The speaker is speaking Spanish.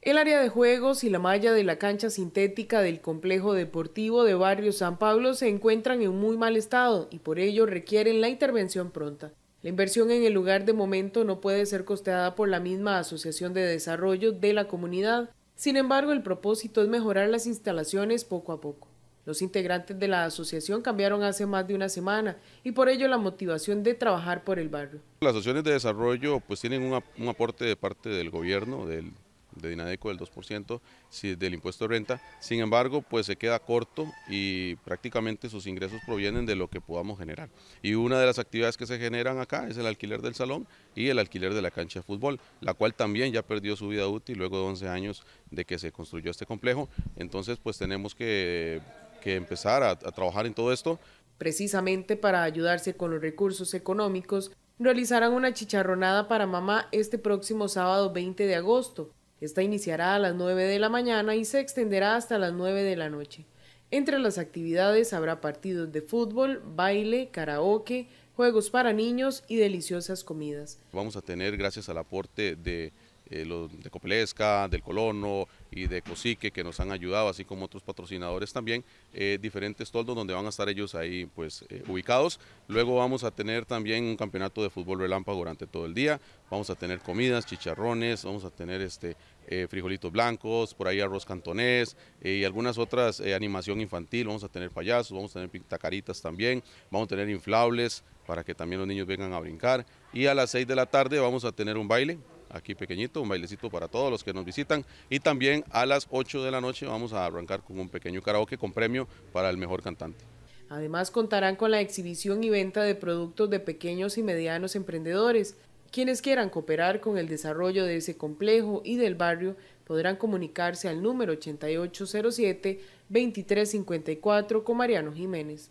El área de juegos y la malla de la cancha sintética del complejo deportivo de Barrio San Pablo se encuentran en muy mal estado y por ello requieren la intervención pronta. La inversión en el lugar de momento no puede ser costeada por la misma Asociación de Desarrollo de la comunidad, sin embargo el propósito es mejorar las instalaciones poco a poco. Los integrantes de la asociación cambiaron hace más de una semana y por ello la motivación de trabajar por el barrio. Las asociaciones de desarrollo pues tienen un, un aporte de parte del gobierno, del, de Dinadeco del 2% del impuesto de renta. Sin embargo, pues se queda corto y prácticamente sus ingresos provienen de lo que podamos generar. Y una de las actividades que se generan acá es el alquiler del salón y el alquiler de la cancha de fútbol, la cual también ya perdió su vida útil luego de 11 años de que se construyó este complejo. Entonces, pues tenemos que, empezar a, a trabajar en todo esto. Precisamente para ayudarse con los recursos económicos, realizarán una chicharronada para mamá este próximo sábado 20 de agosto. Esta iniciará a las 9 de la mañana y se extenderá hasta las 9 de la noche. Entre las actividades habrá partidos de fútbol, baile, karaoke, juegos para niños y deliciosas comidas. Vamos a tener, gracias al aporte de eh, los de Copelesca, del Colono y de Cosique que nos han ayudado, así como otros patrocinadores también, eh, diferentes toldos donde van a estar ellos ahí pues eh, ubicados. Luego vamos a tener también un campeonato de fútbol relámpago durante todo el día, vamos a tener comidas, chicharrones, vamos a tener este frijolitos blancos, por ahí arroz cantonés y algunas otras animación infantil, vamos a tener payasos, vamos a tener pintacaritas también, vamos a tener inflables para que también los niños vengan a brincar y a las 6 de la tarde vamos a tener un baile aquí pequeñito, un bailecito para todos los que nos visitan. Y también a las 8 de la noche vamos a arrancar con un pequeño karaoke con premio para el mejor cantante. Además contarán con la exhibición y venta de productos de pequeños y medianos emprendedores. Quienes quieran cooperar con el desarrollo de ese complejo y del barrio podrán comunicarse al número 8807-2354 con Mariano Jiménez.